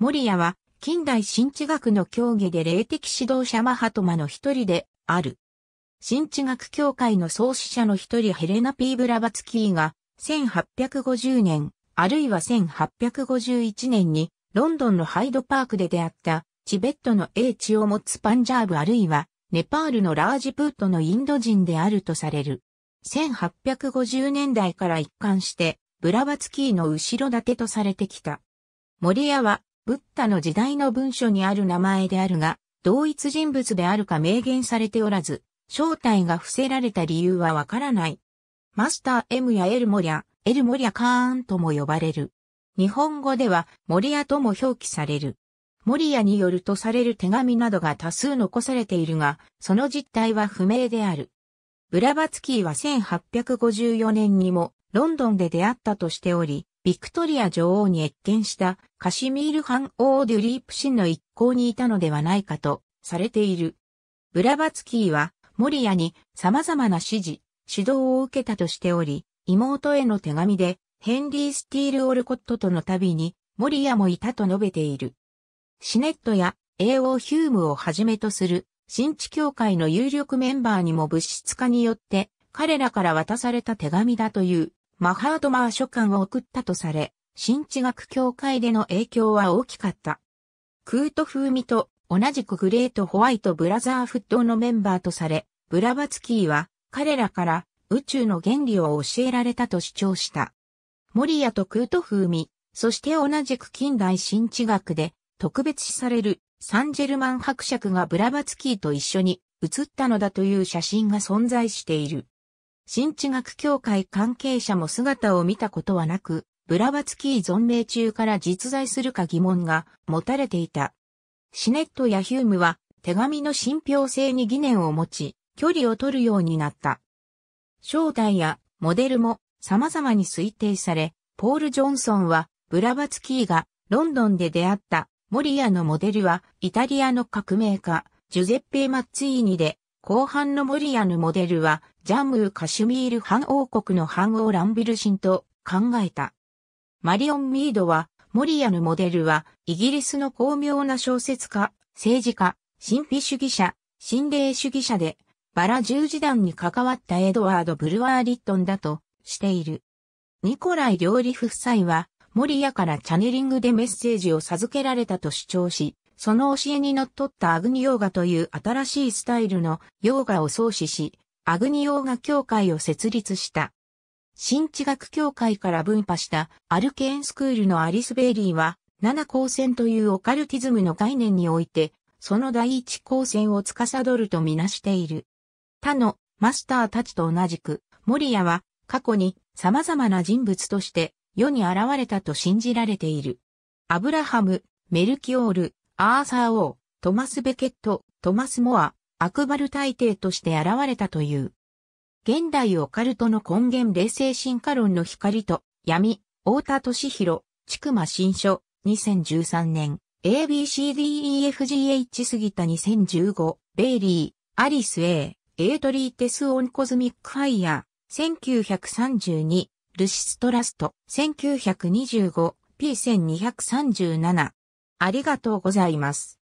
モリアは近代新知学の教義で霊的指導者マハトマの一人である。新知学協会の創始者の一人ヘレナ・ピー・ブラバツキーが1850年、あるいは1851年にロンドンのハイドパークで出会ったチベットの英知を持つパンジャーブあるいはネパールのラージプートのインド人であるとされる。1850年代から一貫してブラバツキーの後ろ盾とされてきた。リアはブッダの時代の文書にある名前であるが、同一人物であるか明言されておらず、正体が伏せられた理由はわからない。マスター M やエルモリャ、エルモリャカーンとも呼ばれる。日本語では、モリアとも表記される。モリアによるとされる手紙などが多数残されているが、その実態は不明である。ブラバツキーは1854年にもロンドンで出会ったとしており、ビクトリア女王に謁見したカシミールオ王デュリープ氏の一行にいたのではないかとされている。ブラバツキーはモリアに様々な指示、指導を受けたとしており、妹への手紙でヘンリー・スティール・オルコットとの旅にモリアもいたと述べている。シネットや A.O. ヒュームをはじめとする新地協会の有力メンバーにも物質化によって彼らから渡された手紙だという。マハートマー書簡を送ったとされ、新知学協会での影響は大きかった。クート風味と同じくグレートホワイトブラザーフットのメンバーとされ、ブラバツキーは彼らから宇宙の原理を教えられたと主張した。モリアとクート風味、そして同じく近代新知学で特別視されるサンジェルマン伯爵がブラバツキーと一緒に写ったのだという写真が存在している。新知学協会関係者も姿を見たことはなく、ブラバツキー存命中から実在するか疑問が持たれていた。シネットやヒュームは手紙の信憑性に疑念を持ち、距離を取るようになった。正体やモデルも様々に推定され、ポール・ジョンソンはブラバツキーがロンドンで出会ったモリアのモデルはイタリアの革命家ジュゼッペ・マッツィーニで後半のモリアのモデルは、ジャムー・カシュミール藩王国の藩王ランビルシンと考えた。マリオン・ミードは、モリアのモデルは、イギリスの巧妙な小説家、政治家、神秘主義者、心霊主義者で、バラ十字団に関わったエドワード・ブルワー・リットンだとしている。ニコライ料理夫妻は、モリアからチャネリングでメッセージを授けられたと主張し、その教えにのっとったアグニヨーガという新しいスタイルのヨーガを創始し、アグニヨーガ協会を設立した。新地学協会から分派したアルケーンスクールのアリス・ベイリーは、7光線というオカルティズムの概念において、その第一光線を司るとみなしている。他のマスターたちと同じく、モリアは過去に様々な人物として世に現れたと信じられている。アブラハム、メルキオール、アーサー王、トマス・ベケット、トマス・モア、アクバル大帝として現れたという。現代オカルトの根源冷静進化論の光と闇、太田敏弘、ちくま新書、2013年、ABCDEFGH 過ぎた2015、ベイリー、アリス A、エートリーテスオンコズミックファイヤー、1932、ルシストラスト、1925、P1237、ありがとうございます。